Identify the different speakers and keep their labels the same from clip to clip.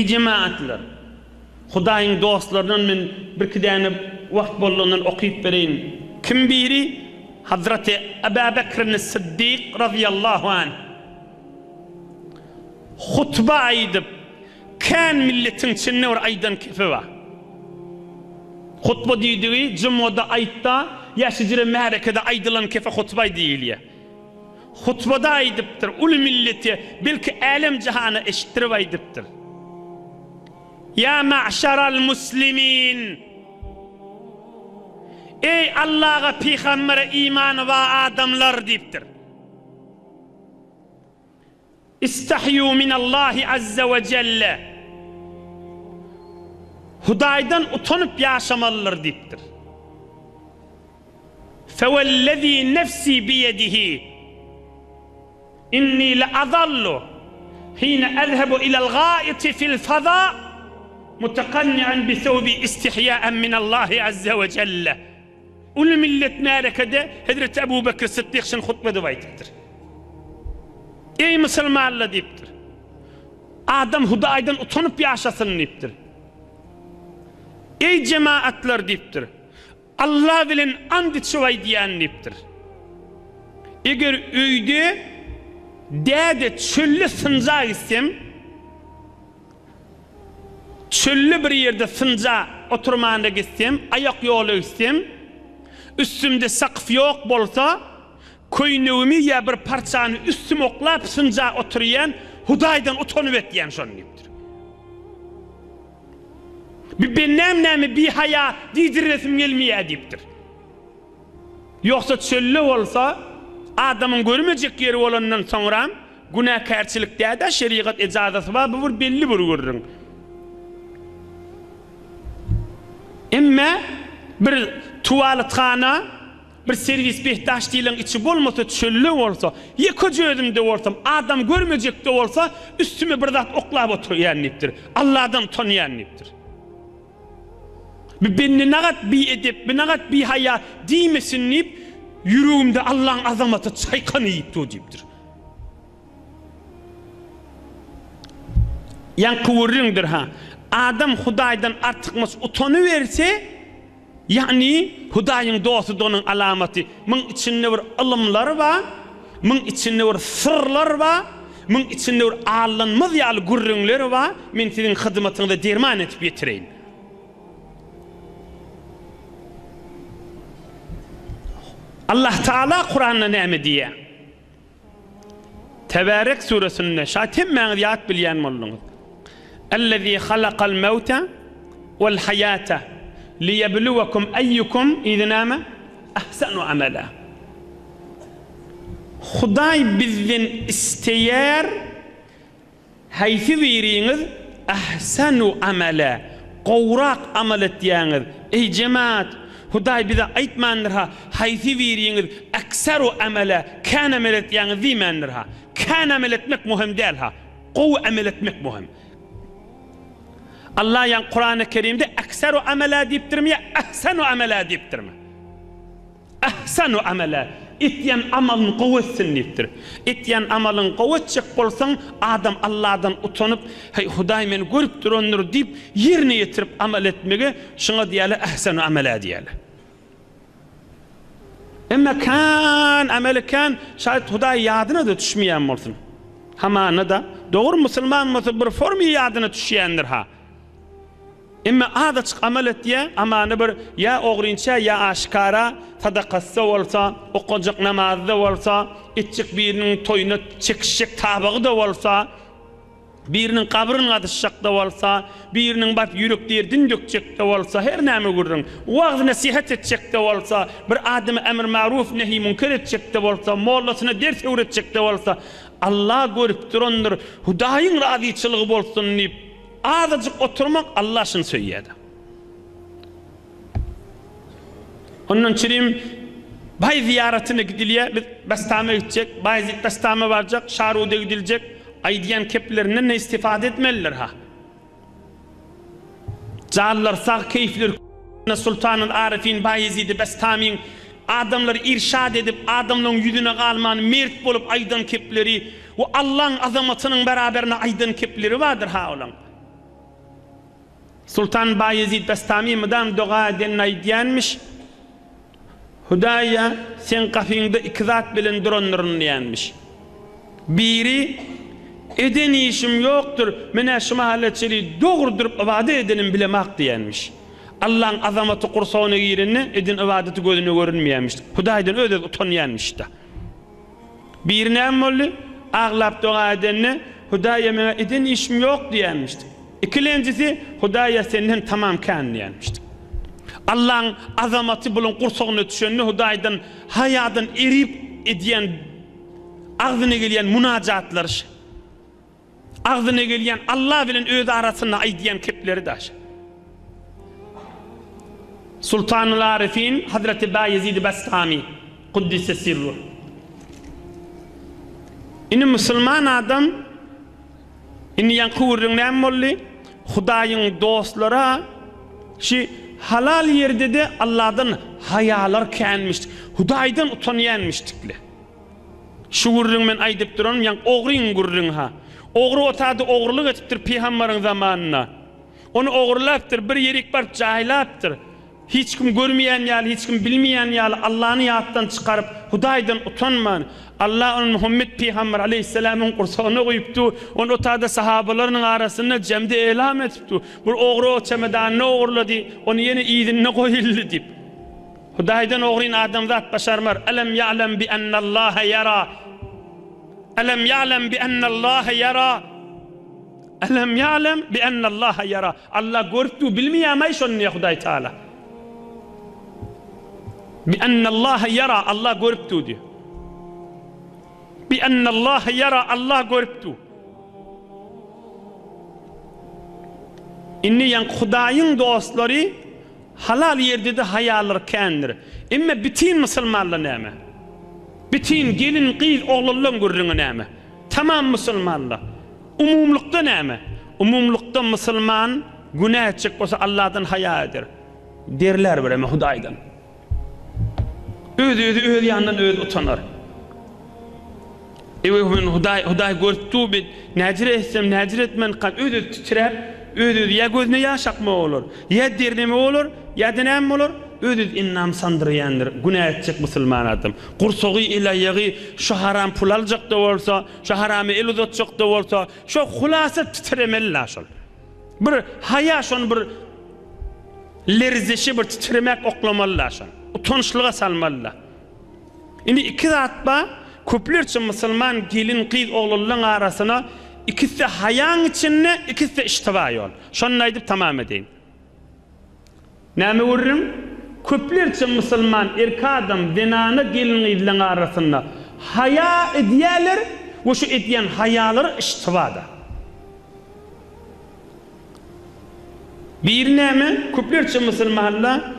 Speaker 1: ijmaatlar Hudaýyň dostlarynyň men bir kidäni wagt bolanyny okuyp bereýin. Kim biri Hazrat Abubakr as-Siddiq radiyallahu an hutba aýdyp kan milletin içinde bir aýdan kefe wa. Hutba diýdigi jumada aýtda ýaşyjyra märekede aýdylan kefe hutba diýilýär. Hutbada aýdypdyr ul milleti bilki älam jahany eşitdirip aýdypdyr. يا معشر المسلمين اي الله في خمر ايمان و ادم لر ديبتر استحيوا من الله عز وجل هدايدن اتونب ياشم الله ديبتر فوالذي نفسي بيده اني لاظل حين اذهب الى الغائط في الفضاء متقنعا بثوب استحياء من الله عز وجل uni millet merekede Hazreti Ebu Bekir Sıddık için hutbe dua ediptir. Ey Müslümanlar deyiptir. Adam Huday'dan utanıp yaşasın deyiptir. Ey cemaatler deyiptir. Allah bilen and içivay diyen deyiptir. Eğer öyde dede çöllü sınca isem çöllü bir yerde sınca oturmanı istem, ayak yolu istem, üstümde sakıf yok bolsa, koynuğumu ya bir parçanı üstüm oklap sınca oturuyen, hudaydan utonu vetyen şonu yiptir. Bir bennem nemi bir haya didiresim gelmeye diptir. Yoksa çöllü olsa, adamın görmeyecek yeri olandan sonra, diye da şeriat icazası var, bu belli bir görürüm. emme bir tuvaletxana bir servis behdashtiýlň içi bolmasa çöllü bolsa, ýeke jödümde bolsam, adam görmejek de bolsa, üstüme bir zat oklap oturýanlypdyr. Allahdan tanýanlypdyr. Bir benni nagat bi edip, bir nagat bi haya diýmesin diýip ýüregimde Allah'ın azamaty çaýkan ýypdy diýipdir. Yan kuvurringdir ha adam Hudaydan artık mas utanı verse yani Hudayın doğası donun alamati. Mın içinde var? alımlar va, mın içinde bir sırlar va, mın içinde var? ağırlanmaz yal gurrünler va. Men sizin hizmetinde derman etip yetireyim. Allah Teala Kur'an'da ne diye? Tebarek suresinde şatim mağdiyat bilyen mullunuz. الذي خلق الموت والحياة ليبلوكم أيكم إذ نام أحسن عملا خداي بذن استيار هيثي ذيرينغ أحسن عملا قوراق عملت يانغ أي جماعة خداي بذا أيت مانرها هيثي ذيرينغ أكثر عملا كان عملت يانغ ذي مانرها كان عملت مك مهم دالها قو عملت مك مهم Allah yani Kur'an-ı Kerim'de ekseru amela deyiptir mi ya ehsenu amela deyiptir mi? Ehsenu amela. İtiyen amalın kuvvetsin deyiptir. İtiyen amalın kuvvetsin Adam Allah'dan utanıp, hey huday meni görüp duranır deyip, yerini yetirip amel etmege, şuna diyele ehsenu amela diyele. Emme kan amel kan, şayet huday yadına da düşmeyen mursun. Hamana da, doğru musulman musulman bir musulman musulman musulman ha. إما هذا عملت يا أما نبر يا أغرينشا يا أشكارا صدقة ولسا أقجق болса, ولسا إتشك بيرنين توينة تشكشك تابق دا ولسا birinin qabrın qadışşaq болса, bolsa, birinin bap yüreklerden dökçek de bolsa, her näme görürün. Wagt nasihat etçek de bolsa, bir adam emir ma'ruf nehi azıcık oturmak Allah için söyledi. Onun için bay ziyaretine gidiliye, bestame gidecek, bay bestame varacak, şarude gidilecek, aydiyen keplerinden ne istifade etmeliler ha. Cağallar sağ keyifler Sultanın Arifin Bayezid'i Bestami'nin adamları irşad edip adamların yüzüne kalman mert bolup aydın kepleri o Allah'ın azamatının beraberine aydın kepleri vardır ha olan. Sultan Bayezid Bestami mıdan doğa denay diyenmiş. Hudaya sen kafinde iki zat bilindir onların diyenmiş. Biri eden işim yoktur. Mene şu mahalletçiliği doğurdurup ivade edenin bilemek diyenmiş. Allah'ın azamati kursağına girinne edin ibadeti gözüne görünmeyenmiş. Hudaydan öde utanyanmış da. Birine emmolle ağlap doğa edenne Hudaya mene eden işim yok diyenmişti. İkilencisi Hudaya senin tamam kendini yenmiştir. Allah'ın azamati bulun kursağına düşenini Hudaydan hayatın erip ediyen ağzına gelen münacatlar ağzına gelen Allah bilen öz arasında aydiyen kepleri de Sultanul Arifin Hazreti Bayezid Bestami Kuddise sirru İni Müslüman adam İni yan vurduğun ne molli Xudayın dostlara şi halal yerde de Allah'dan hayalar kenmiştik. Hudaydan utanyanmışdikli. Şu gurrun men aydip duran yan ogrin gurrun ha. Ogri otadı ogurluk etipdir peygamberin zamanına. Onu ogurlaptır, bir yerik bar cahilaptır. hiç kim görmeyen ýaly, hiç kim bilmeýän ýaly Allah'ını ýatdan çykaryp Hudaýdan utanman. Allah onun Muhammed Peygamber aleyhisselamın kursanı koyuptu. Onu otada sahabalarının arasında cemde elam etiptu. Bu oğru o çemeden ne oğurladı, onu yeni iyidinine koyuldu deyip. Hudaýdan oğrin adam zat başarmar. Elem ya'lem bi enne Allah yara. Elem ya'lem bi enne Allah yara. Elem ya'lem bi enne Allah yara. Allah görüptü bilmeýär mey şonu Hudaý Teala. بأن الله يرى الله قربته دي بأن الله يرى الله قربته İnleyen Kudayın dostları halal yerde de hayalır kendir. Ama bütün Müslümanlar neme? Bütün gelin kız oğlulun gurrunu neme? Tamam Müslümanlar. Umumlukta neme? Umumlukta Müslüman günah çık olsa Allah'tan haya eder. Derler böyle Huday'dan. özü özü öz yanından öz utanar. Ewe hümin huday, huday göz tubi, nacir etsem, nacir etmen kal, öz öz titirer, öz öz ya gözüne yaşak olur, ya dirne mi olur, ya dinem mi olur, öz innam sandırıyandır, günah edecek musulman adam. Kursoğu ila yagi, şu haram pul alacak da olsa, şu harami il uzatacak da olsa, şu hulasa titiremelli aşol. Bir hayaşon bir lerzeşi bir titiremek oklamalı aşol. utançlığa salmalla. Indi iki zatba köplerçi musulman gelin qız oğlullan arasına ikisi hayan içinne ikisi iştiva yol. Şonna edip tamam edeyim. Nami urrim? Köplerçi musulman erka adam zinanı gelin qizlin arasına haya ediyyelir we şu ediyyen hayalar iştiva Bir nami? Köplerçi musulmanla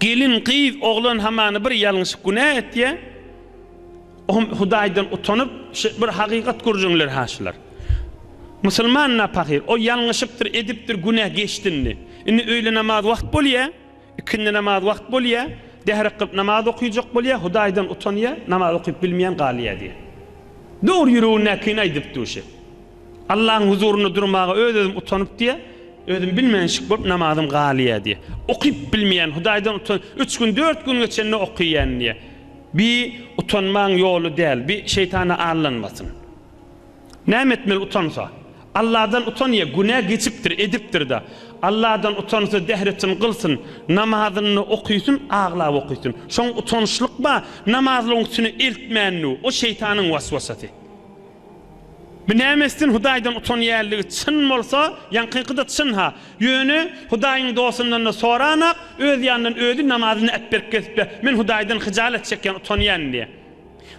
Speaker 1: Gelin qiz oğlan hamanı bir yalnız günä etdi. O Hudaýdan utanyp bir haqiqat görjüňler haşlar. Müslüman na paqir o yalnızypdyr edipdir günä geçdinni. Indi öýle namaz wagt bolýa, ikinde namaz wagt bolýa, dehri qyp namaz okuyjak bolýa, Hudaýdan utanýa, namaz okuyp bilmeýän galýa di. Dur yürüňnä kinä edipdi o şey. Allah'ın huzuruna durmağa ödedim utanıp diye özüm bilmeyen şık bolup namazım galiye diye. Okuyup bilmeyen, Hudaydan utan, üç gün dört gün geçenini okuyan diye. Bir utanman yolu değil, bir şeytana ağırlanmasın. Nem etmeli utansa. Allah'dan utan ya, günah geçiptir, ediptir da. Allah'dan utansa dehretin kılsın, namazını okuysun, ağla okuysun. Şon utanışlık ba, namazlığın üstünü iltmenlu, o şeytanın vasvasatı. Bir nämesden Hudaýdan uton ýerligi çyn bolsa, ýa-ni çyn ha. Ýöni Hudaýyň dostundan soranak, öz ýanyndan ödi namazyny etip berip gelip, "Men Hudaýdan hyjalet çekýän uton ýan" diýe.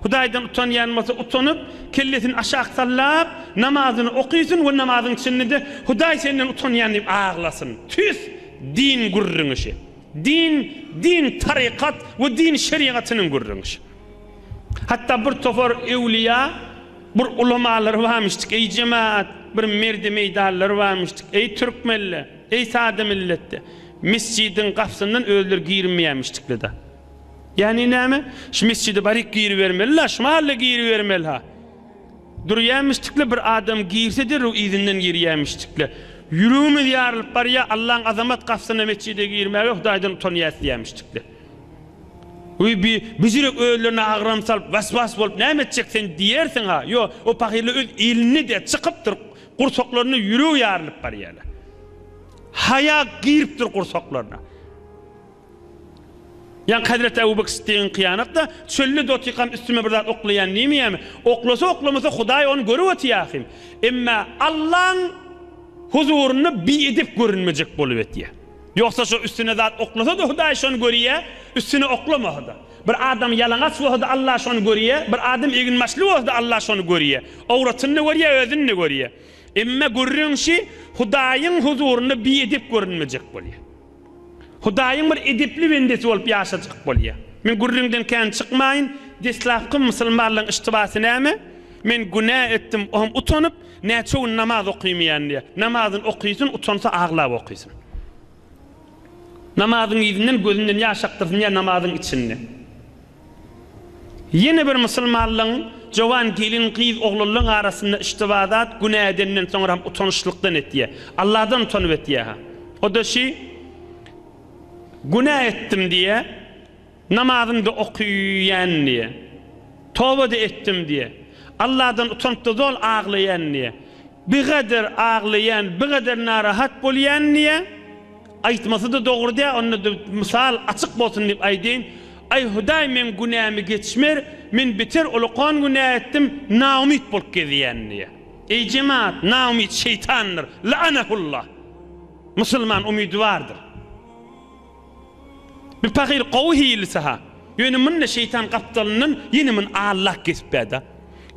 Speaker 1: Hudaýdan uton ýan bolsa, utonup, kelletini aşağı salyp, namazyny okysyn we namazyny çynnydy, Hudaý senden uton ýan diýip aglasyn. Tüs din gurrunyşy. Din, din tarikat we din şeriatynyň gurrunyşy. Hatta bir tofor evliya, bir ulamalar varmıştık, ey cemaat, bir merdi meydanlar varmıştık, ey Türk milli, ey sade millette. Mescidin kapsından öldür girmeyemiştik de. Yani ne mi? Şu mescidi barik giyir vermeli la, şu mahalle giyir vermeli ha. Duruyemiştikle bir adam giyirsedir o izinden giriyemiştikle. Yürüğümüz yarılıp var ya Allah'ın azamet kapsına mescide girmeye yok da aydın utanıyası yemiştikle. үйби бүзүрөк өөлөрүнө агырам салып васвас болуп неметчек диерсиң а ё о пахиле өз илини де чыгып туруп курсоклоруна жүрөк ярылып барыялы хая кирип тур курсоклоруна Yani Hazret Ebu Bekir Siddiq'in kıyanatta Yoksa şu üstüne zat oklasa da Hüday şunu görüye, üstüne oklama hıda. Bir adam yalangaç ve hıda Allah şunu görüye, bir adam egin maçlı ve hıda Allah şunu görüye. Avratın ne görüye, özün ne görüye. Emme görüyün şi, Hüdayin huzurunu bi edip görünmeyecek bolye. Hüdayin bir edipli vendesi olup yaşayacak bolye. Min görüyünden ken çıkmayın, dislafkı musulmanların iştibasını ame, Men guna ettim, oham utanıp, ne çoğun namaz okuyum utansa namazın izinden gözünden yaş aktırsın ya namazın içinde. Yine bir Müslümanlığın Jowan gelin kız oğlunun arasında iştivadat günah edenden sonra hem utanışlıktan etdiye. Allah'dan utanıp etdiye. O da şey günah ettim diye namazını da okuyan diye. Tövbe de ettim diye. Allah'dan utanıp da ağlayan diye. Bir kadar ağlayan, bir kadar narahat bolyan diye. aytmasa да dogry onda мысал açyk болсын деп aýdyn ay hudaý мен günämi geçmer men bitir ulukon günä etdim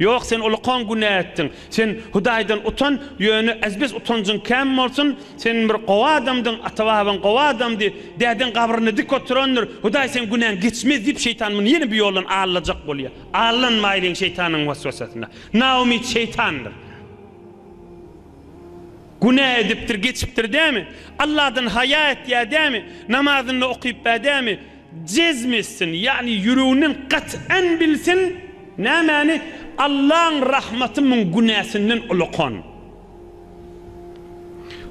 Speaker 1: Yok sen ulkan günah ettin. Sen hudaydan utan, yönü ezbes utancın kem olsun. Sen bir kova adamdın, atavahabın kova adamdı. Derden kabrını dik oturandır. Huday sen günahın geçmez deyip şeytanın yeni bir yolun ağırlayacak oluyor. Ağırlanmayın şeytanın vasvasasına. Naumit şeytandır. Günah ediptir, geçiptir değil mi? Allah'dan haya et ya değil mi? Namazını okuyup be değil mi? Cezmişsin yani yürüğünün kat'en bilsin نماني الله رحمت من جناسنن ألقان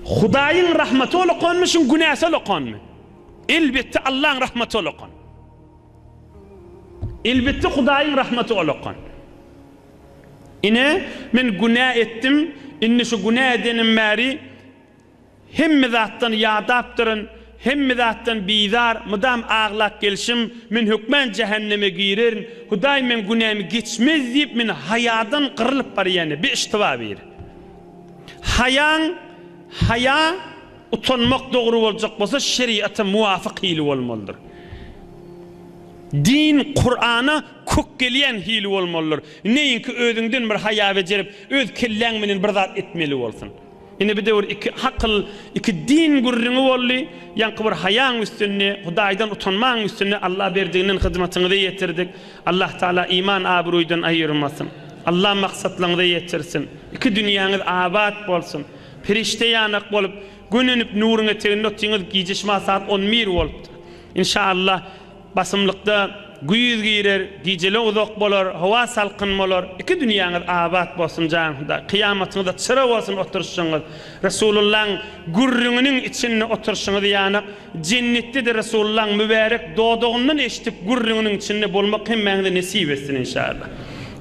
Speaker 1: خداين رحمت ألقان مش جناس ألقان إلبت الله رحمت ألقان إلبت خداين رحمت ألقان إنا من جناء التم إن شو جناء دين ماري هم ذاتن يا دابترن hem zatdan bizar mudam ağlak gelişim min hükmen cehenneme girer huday men günemi geçmez deyip min hayadan kırılıp bar yani bir iştiva bir hayan haya utanmak doğru olacak olsa şeriata muvafık hili olmalıdır din Kur'an'a kuk geliyen hili olmalıdır neyinki özünden bir haya becerip öz killen bir zat etmeli olsun Yine bide de var iki hakıl, iki din gurrunu olli, yankı var hayan üstünne, Hudaydan utanman üstünne Allah verdiğinin hizmetini de yetirdik. Allah Teala iman abruydan ayırmasın. Allah maksatlarını da yetirsin. İki dünyanız abat bolsun. Perişte yanak bolup, gününüp nurun eteğinde otçiniz giyiciş masat on mir olupdu. inşallah basımlıkta güýüz girer, gijele uzak bolar, hawa salkyn bolar. Iki dünýäňiz abat bolsun jaňda. Kıyamatyňyzda çyra bolsun oturuşyňyz. Resulullaň gurrüňiniň içinde oturuşyňyz ýa-ni cennetdedir Resulullaň mübarek dodogundan eşitip gurrüňiniň içinde bulmak hem mäňde nesip etsin inşallah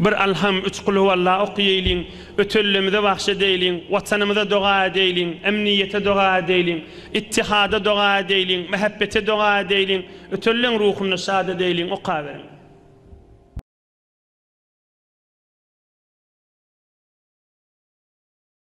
Speaker 1: bir alham üç kulu valla okuyeylin, ötüllümüze vahşedeylin, vatanımıza dua edeylin, emniyete dua edeylin, ittihada dua edeylin, mehabbete dua edeylin, ötüllün ruhunu şad edeylin, oka verin.